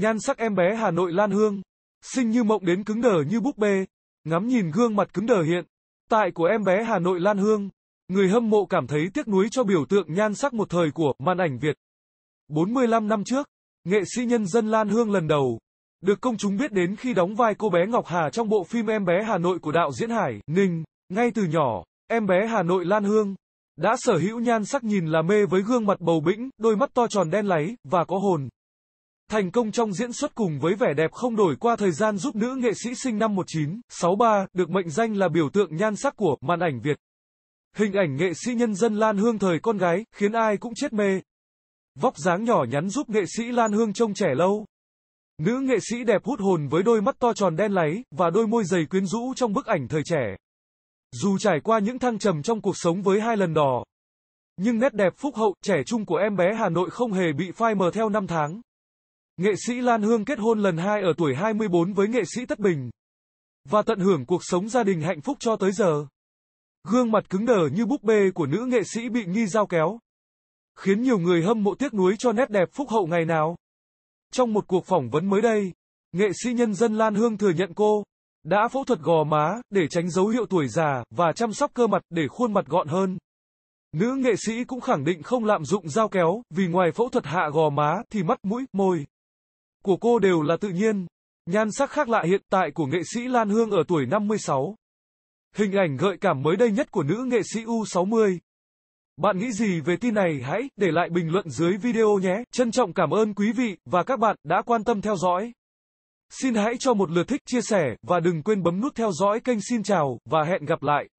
Nhan sắc em bé Hà Nội Lan Hương, xinh như mộng đến cứng đờ như búp bê, ngắm nhìn gương mặt cứng đờ hiện tại của em bé Hà Nội Lan Hương, người hâm mộ cảm thấy tiếc nuối cho biểu tượng nhan sắc một thời của màn ảnh Việt. 45 năm trước, nghệ sĩ nhân dân Lan Hương lần đầu được công chúng biết đến khi đóng vai cô bé Ngọc Hà trong bộ phim Em bé Hà Nội của đạo diễn Hải Ninh, ngay từ nhỏ, em bé Hà Nội Lan Hương đã sở hữu nhan sắc nhìn là mê với gương mặt bầu bĩnh, đôi mắt to tròn đen láy và có hồn. Thành công trong diễn xuất cùng với vẻ đẹp không đổi qua thời gian giúp nữ nghệ sĩ sinh năm 1963 được mệnh danh là biểu tượng nhan sắc của màn ảnh Việt. Hình ảnh nghệ sĩ nhân dân Lan Hương thời con gái khiến ai cũng chết mê. Vóc dáng nhỏ nhắn giúp nghệ sĩ Lan Hương trông trẻ lâu. Nữ nghệ sĩ đẹp hút hồn với đôi mắt to tròn đen láy và đôi môi dày quyến rũ trong bức ảnh thời trẻ. Dù trải qua những thăng trầm trong cuộc sống với hai lần đò nhưng nét đẹp phúc hậu, trẻ trung của em bé Hà Nội không hề bị phai mờ theo năm tháng. Nghệ sĩ Lan Hương kết hôn lần hai ở tuổi 24 với nghệ sĩ Tất Bình. Và tận hưởng cuộc sống gia đình hạnh phúc cho tới giờ. Gương mặt cứng đờ như búp bê của nữ nghệ sĩ bị nghi giao kéo. Khiến nhiều người hâm mộ tiếc nuối cho nét đẹp phúc hậu ngày nào. Trong một cuộc phỏng vấn mới đây, nghệ sĩ nhân dân Lan Hương thừa nhận cô đã phẫu thuật gò má để tránh dấu hiệu tuổi già và chăm sóc cơ mặt để khuôn mặt gọn hơn. Nữ nghệ sĩ cũng khẳng định không lạm dụng dao kéo, vì ngoài phẫu thuật hạ gò má thì mắt mũi, môi của cô đều là tự nhiên. Nhan sắc khác lạ hiện tại của nghệ sĩ Lan Hương ở tuổi 56. Hình ảnh gợi cảm mới đây nhất của nữ nghệ sĩ U60. Bạn nghĩ gì về tin này hãy để lại bình luận dưới video nhé. Trân trọng cảm ơn quý vị và các bạn đã quan tâm theo dõi. Xin hãy cho một lượt thích, chia sẻ và đừng quên bấm nút theo dõi kênh Xin chào và hẹn gặp lại.